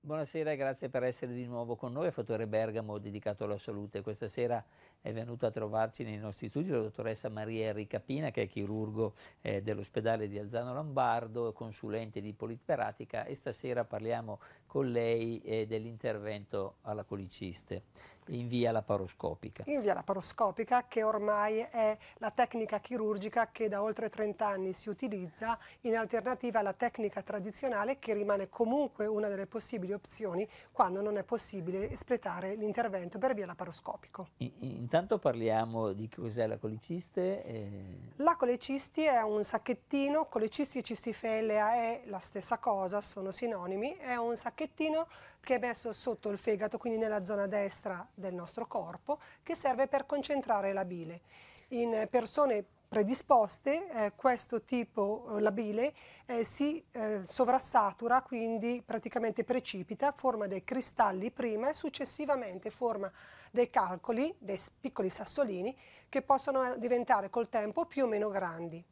Buonasera e grazie per essere di nuovo con noi Fattore Bergamo dedicato alla salute. Questa sera è venuta a trovarci nei nostri studi la dottoressa Maria Enrica Pina che è chirurgo eh, dell'ospedale di Alzano Lombardo, consulente di politperatica e stasera parliamo con lei eh, dell'intervento alla coliciste. In via laparoscopica. In via laparoscopica che ormai è la tecnica chirurgica che da oltre 30 anni si utilizza in alternativa alla tecnica tradizionale che rimane comunque una delle possibili opzioni quando non è possibile espletare l'intervento per via laparoscopico. In, intanto parliamo di cos'è la coleciste. E... Eh? La colecisti è un sacchettino, colecisti e cistifellea è la stessa cosa, sono sinonimi, è un sacchettino che è messo sotto il fegato, quindi nella zona destra del nostro corpo, che serve per concentrare la bile. In eh, persone predisposte eh, questo tipo, eh, la bile, eh, si eh, sovrassatura, quindi praticamente precipita, forma dei cristalli prima e successivamente forma dei calcoli, dei piccoli sassolini, che possono eh, diventare col tempo più o meno grandi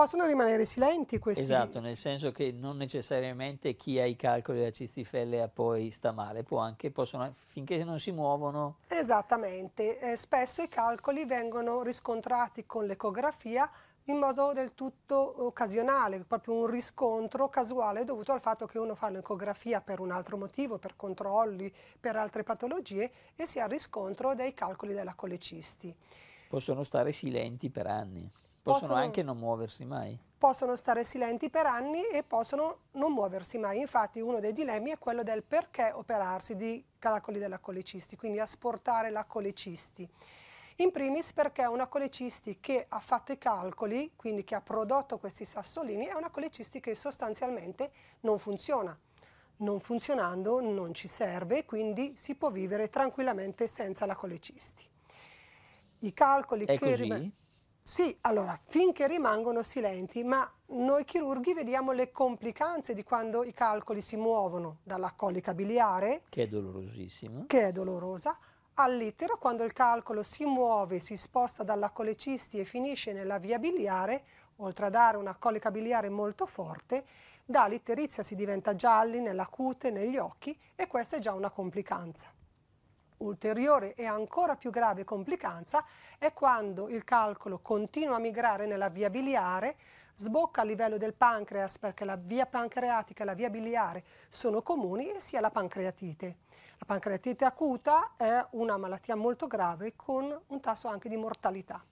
possono rimanere silenti questi. Esatto, nel senso che non necessariamente chi ha i calcoli della cistifellea poi sta male, può anche, possono, finché non si muovono. Esattamente, eh, spesso i calcoli vengono riscontrati con l'ecografia in modo del tutto occasionale, proprio un riscontro casuale dovuto al fatto che uno fa l'ecografia per un altro motivo, per controlli, per altre patologie e si ha il riscontro dei calcoli della colecisti. Possono stare silenti per anni. Possono, possono anche non muoversi mai. Possono stare silenti per anni e possono non muoversi mai. Infatti uno dei dilemmi è quello del perché operarsi di calcoli della colicisti, quindi asportare la colicisti. In primis perché una colecisti che ha fatto i calcoli, quindi che ha prodotto questi sassolini, è una colecisti che sostanzialmente non funziona. Non funzionando non ci serve, quindi si può vivere tranquillamente senza la colecisti. I calcoli è che... Così? Sì, allora, finché rimangono silenti, ma noi chirurghi vediamo le complicanze di quando i calcoli si muovono dalla colica biliare, che è dolorosissima, che è dolorosa, all'itero, quando il calcolo si muove, si sposta dalla colecisti e finisce nella via biliare, oltre a dare una colica biliare molto forte, dall'itterizia si diventa gialli nella cute, negli occhi e questa è già una complicanza ulteriore e ancora più grave complicanza è quando il calcolo continua a migrare nella via biliare, sbocca a livello del pancreas perché la via pancreatica e la via biliare sono comuni e si ha la pancreatite. La pancreatite acuta è una malattia molto grave con un tasso anche di mortalità.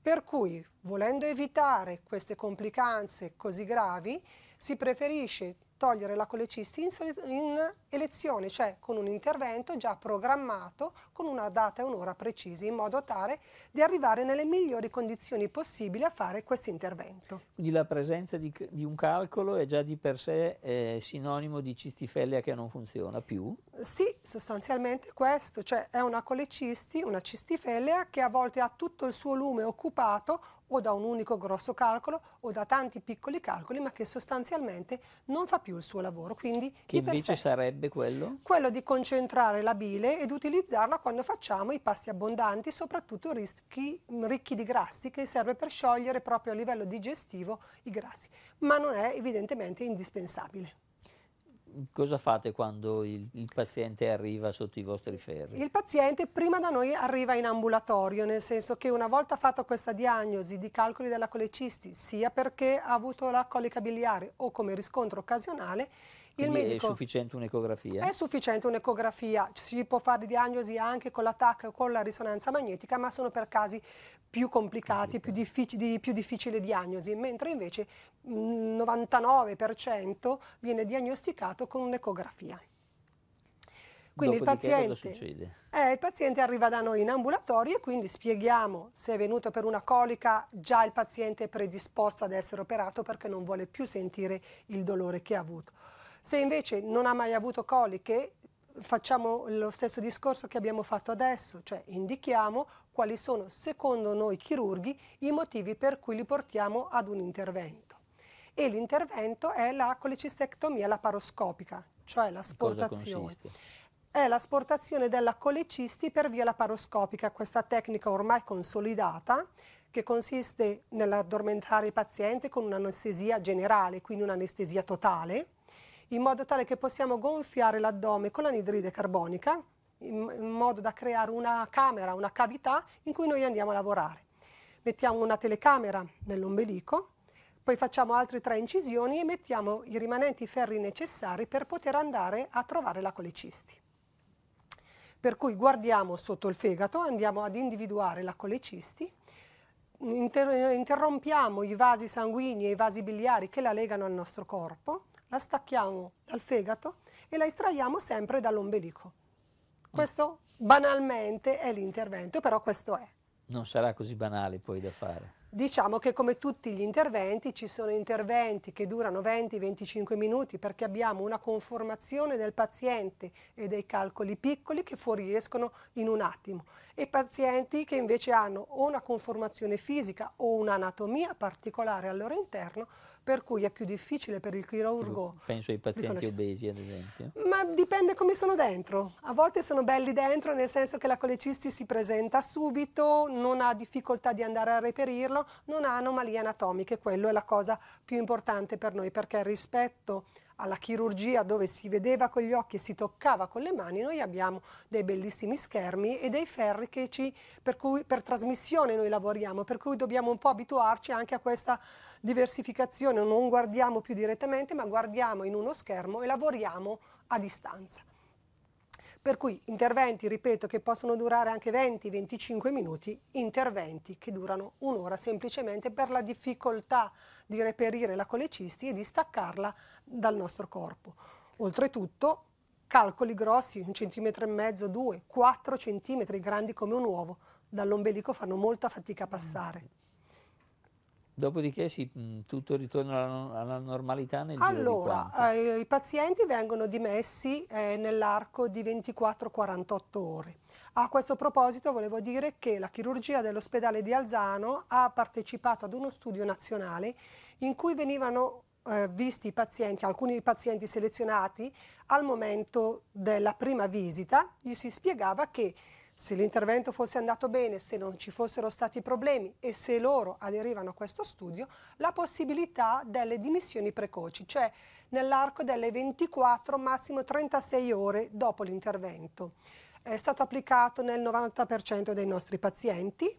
Per cui, volendo evitare queste complicanze così gravi, si preferisce togliere la colecisti in, in elezione, cioè con un intervento già programmato con una data e un'ora precisi, in modo tale di arrivare nelle migliori condizioni possibili a fare questo intervento. Quindi la presenza di, di un calcolo è già di per sé eh, sinonimo di cistifellea che non funziona più? Sì, sostanzialmente questo, cioè è una colecisti, una cistifellea che a volte ha tutto il suo lume occupato o da un unico grosso calcolo o da tanti piccoli calcoli, ma che sostanzialmente non fa più il suo lavoro. Quindi, che invece sarebbe quello? Quello di concentrare la bile ed utilizzarla quando facciamo i pasti abbondanti, soprattutto rischi, ricchi di grassi, che serve per sciogliere proprio a livello digestivo i grassi, ma non è evidentemente indispensabile cosa fate quando il, il, paziente arriva sotto i vostri ferri? Il paziente prima da noi arriva in ambulatorio, nel senso che una volta fatta questa diagnosi di calcoli della colecisti, sia perché ha avuto la colica biliare o come riscontro occasionale, quindi il medico, è sufficiente un'ecografia? È sufficiente un'ecografia, si può fare diagnosi anche con l'attacco o con la risonanza magnetica, ma sono per casi più complicati, più, diffic di, più difficile diagnosi, mentre invece mm, il 99% viene diagnosticato con un'ecografia. Quindi il paziente, eh, il paziente, arriva da noi in ambulatorio e quindi spieghiamo se è venuto per una colica, già il paziente è predisposto ad essere operato perché non vuole più sentire il dolore che ha avuto se invece non ha mai avuto coliche, facciamo lo stesso discorso che abbiamo fatto adesso, cioè indichiamo quali sono, secondo noi chirurghi, i motivi per cui li portiamo ad un intervento. E l'intervento è la colecistectomia laparoscopica, cioè l'asportazione. È l'asportazione della colecisti per via laparoscopica, questa tecnica ormai consolidata che consiste nell'addormentare il paziente con un'anestesia generale, quindi un'anestesia totale, in modo tale che possiamo gonfiare l'addome con l'anidride carbonica in modo da creare una camera, una cavità in cui noi andiamo a lavorare. Mettiamo una telecamera nell'ombelico, poi facciamo altre tre incisioni e mettiamo i rimanenti ferri necessari per poter andare a trovare la colecisti. Per cui guardiamo sotto il fegato, andiamo ad individuare la colecisti, interrompiamo i vasi sanguigni e i vasi biliari che la legano al nostro corpo, la stacchiamo dal fegato e la estraiamo sempre dall'ombelico. Questo banalmente è l'intervento, però questo è. Non sarà così banale poi da fare. Diciamo che come tutti gli interventi ci sono interventi che durano 20-25 minuti perché abbiamo una conformazione del paziente e dei calcoli piccoli che fuoriescono in un attimo e pazienti che invece hanno o una conformazione fisica o un'anatomia particolare al loro interno per cui è più difficile per il chirurgo. penso ai pazienti obesi, ad esempio. Ma dipende come sono dentro. A volte sono belli dentro, nel senso che la colecisti si presenta subito, non ha difficoltà di andare a reperirlo, non ha anomalie anatomiche. Quello è la cosa più importante per noi, perché rispetto alla chirurgia dove si vedeva con gli occhi e si toccava con le mani, noi abbiamo dei bellissimi schermi e dei ferri che ci, per, cui, per trasmissione noi lavoriamo, per cui dobbiamo un po' abituarci anche a questa diversificazione, non guardiamo più direttamente, ma guardiamo in uno schermo e lavoriamo a distanza. Per cui interventi, ripeto, che possono durare anche 20-25 minuti, interventi che durano un'ora semplicemente per la difficoltà di reperire la colecisti e di staccarla dal nostro corpo. Oltretutto, calcoli grossi, un centimetro e mezzo, due, quattro centimetri, grandi come un uovo, dall'ombelico fanno molta fatica a passare. Dopodiché si, mm, tutto ritorna alla, normalità nel allora, Allora, eh, i pazienti vengono dimessi eh, nell'arco di 24-48 ore. A questo proposito volevo dire che la chirurgia dell'ospedale di Alzano ha partecipato ad uno studio nazionale in cui venivano eh, visti i pazienti, alcuni pazienti selezionati al momento della prima visita, gli si spiegava che se l'intervento fosse andato bene, se non ci fossero stati problemi e se loro aderivano a questo studio, la possibilità delle dimissioni precoci, cioè nell'arco delle 24 massimo 36 ore dopo l'intervento. È stato applicato nel 90% dei nostri pazienti,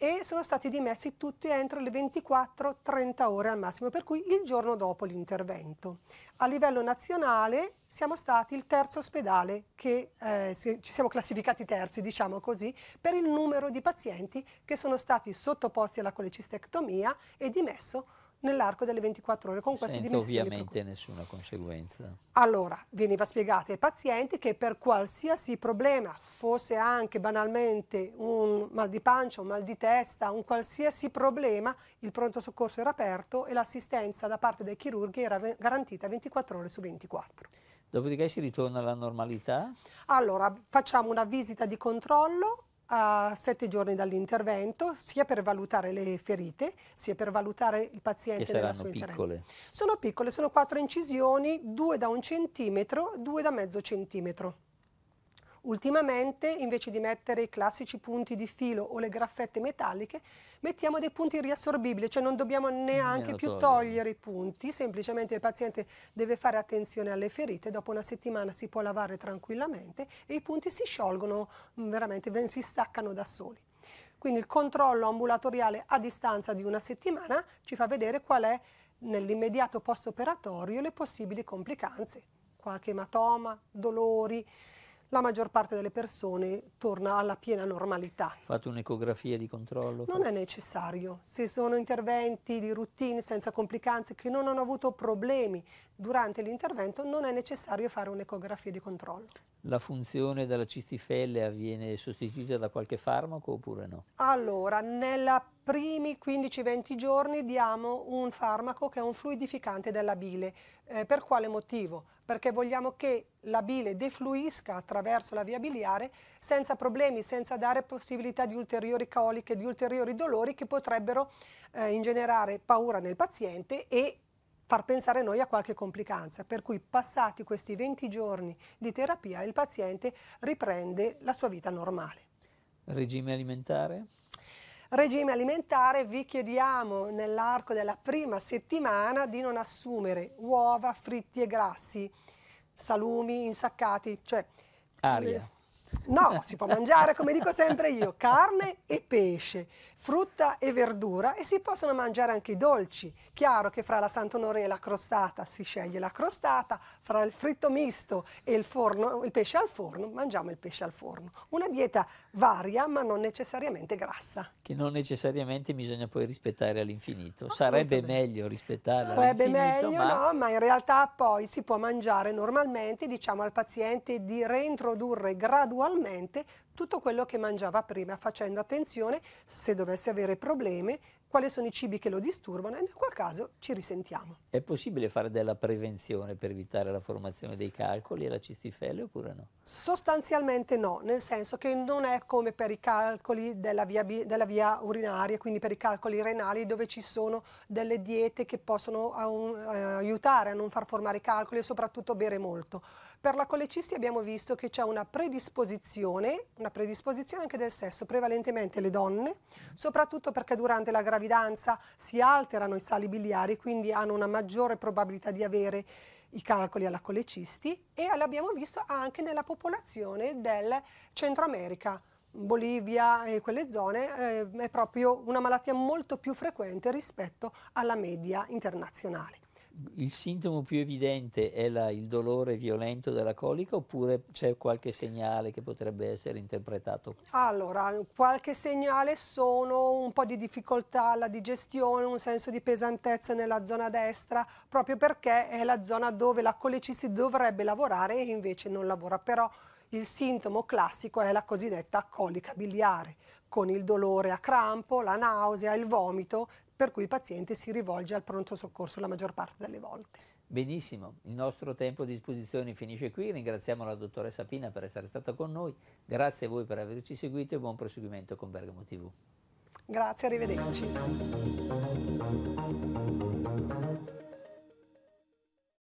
e sono stati dimessi tutti entro le 24-30 ore al massimo, per cui il giorno dopo l'intervento. A livello nazionale siamo stati il terzo ospedale che eh, ci siamo classificati terzi, diciamo così, per il numero di pazienti che sono stati sottoposti alla colecistectomia e dimesso nell'arco delle 24 ore con queste Senza dimissioni. ovviamente nessuna conseguenza. Allora, veniva spiegato ai pazienti che per qualsiasi problema, fosse anche banalmente un mal di pancia, un mal di testa, un qualsiasi problema, il pronto soccorso era aperto e l'assistenza da parte dei chirurghi era garantita 24 ore su 24. Dopodiché si ritorna alla normalità? Allora, facciamo una visita di controllo a sette giorni dall'intervento, sia per valutare le ferite, sia per valutare il paziente. Che saranno piccole? Sono piccole, sono quattro incisioni, due da un centimetro, due da mezzo centimetro. Ultimamente, invece di mettere i classici punti di filo o le graffette metalliche, mettiamo dei punti riassorbibili, cioè non dobbiamo neanche più togliere. i punti, semplicemente il paziente deve fare attenzione alle ferite, dopo una settimana si può lavare tranquillamente e i punti si sciolgono mm, veramente, si staccano da soli. Quindi il controllo ambulatoriale a distanza di una settimana ci fa vedere qual è nell'immediato post-operatorio le possibili complicanze, qualche ematoma, dolori, la maggior parte delle persone torna alla piena normalità. Fate un'ecografia di controllo? Non è necessario. Se sono interventi di routine senza complicanze che non hanno avuto problemi durante l'intervento, non è necessario fare un'ecografia di controllo. La funzione della cistifelle viene sostituita da qualche farmaco oppure no? Allora, nei primi 15-20 giorni diamo un farmaco che è un fluidificante della bile. Eh, per quale motivo? perché vogliamo che la bile defluisca attraverso la via biliare senza problemi, senza dare possibilità di ulteriori coliche, di ulteriori dolori che potrebbero eh, ingenerare paura nel paziente e far pensare noi a qualche complicanza. Per cui passati questi 20 giorni di terapia il paziente riprende la sua vita normale. Regime alimentare? Regime alimentare, vi chiediamo nell'arco della prima settimana di non assumere uova, fritti e grassi, salumi insaccati, cioè... Aria. No, si può mangiare, come dico sempre io, carne e pesce frutta e verdura e si possono mangiare anche i dolci. Chiaro che fra la Sant'Onore e la crostata si sceglie la crostata, fra il fritto misto e il, forno, il pesce al forno mangiamo il pesce al forno. Una dieta varia ma non necessariamente grassa. Che non necessariamente bisogna poi rispettare all'infinito. Sarebbe meglio rispettare all'infinito. Sarebbe meglio, ma... no, ma in realtà poi si può mangiare normalmente, diciamo al paziente di reintrodurre gradualmente tutto quello che mangiava prima, facendo attenzione se dovesse avere problemi, quali sono i cibi che lo disturbano e in quel caso ci risentiamo. È possibile fare della prevenzione per evitare la formazione dei calcoli e la cistifelle oppure no? Sostanzialmente no, nel senso che non è come per i calcoli della via, della via urinaria, quindi per i calcoli renali dove ci sono delle diete che possono eh, aiutare a non far formare i calcoli e soprattutto bere molto. Per la colecisti abbiamo visto che c'è una predisposizione, una predisposizione anche del sesso, prevalentemente le donne, soprattutto perché durante la gravidanza si alterano i sali biliari, quindi hanno una maggiore probabilità di avere i calcoli alla colecisti e l'abbiamo visto anche nella popolazione del Centro America. Bolivia e quelle zone eh, è proprio una malattia molto più frequente rispetto alla media internazionale il sintomo più evidente è la, il dolore violento della colica oppure c'è qualche segnale che potrebbe essere interpretato? Allora, qualche segnale sono un po' di difficoltà alla digestione, un senso di pesantezza nella zona destra, proprio perché è la zona dove la colecisti dovrebbe lavorare e invece non lavora. Però il sintomo classico è la cosiddetta colica biliare, con il dolore a crampo, la nausea, il vomito per cui il paziente si rivolge al pronto soccorso la maggior parte delle volte. Benissimo, il nostro tempo a disposizione finisce qui, ringraziamo la dottoressa Pina per essere stata con noi, grazie a voi per averci seguito e buon proseguimento con Bergamo TV. Grazie, arrivederci.